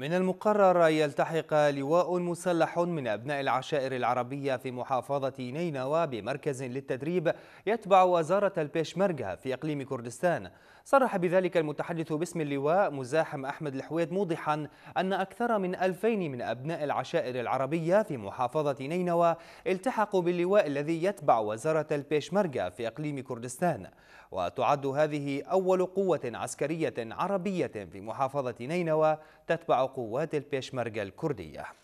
من المقرر أن يلتحق لواء مسلح من أبناء العشائر العربية في محافظة نينوى بمركز للتدريب يتبع وزارة البيشمركة في إقليم كردستان صرح بذلك المتحدث باسم اللواء مزاحم أحمد الحويد موضحا أن أكثر من 2000 من أبناء العشائر العربية في محافظة نينوى التحقوا باللواء الذي يتبع وزارة البيشمركة في إقليم كردستان وتعد هذه أول قوة عسكرية عربية في محافظة نينوى تتبع وقوات البيشمركة الكردية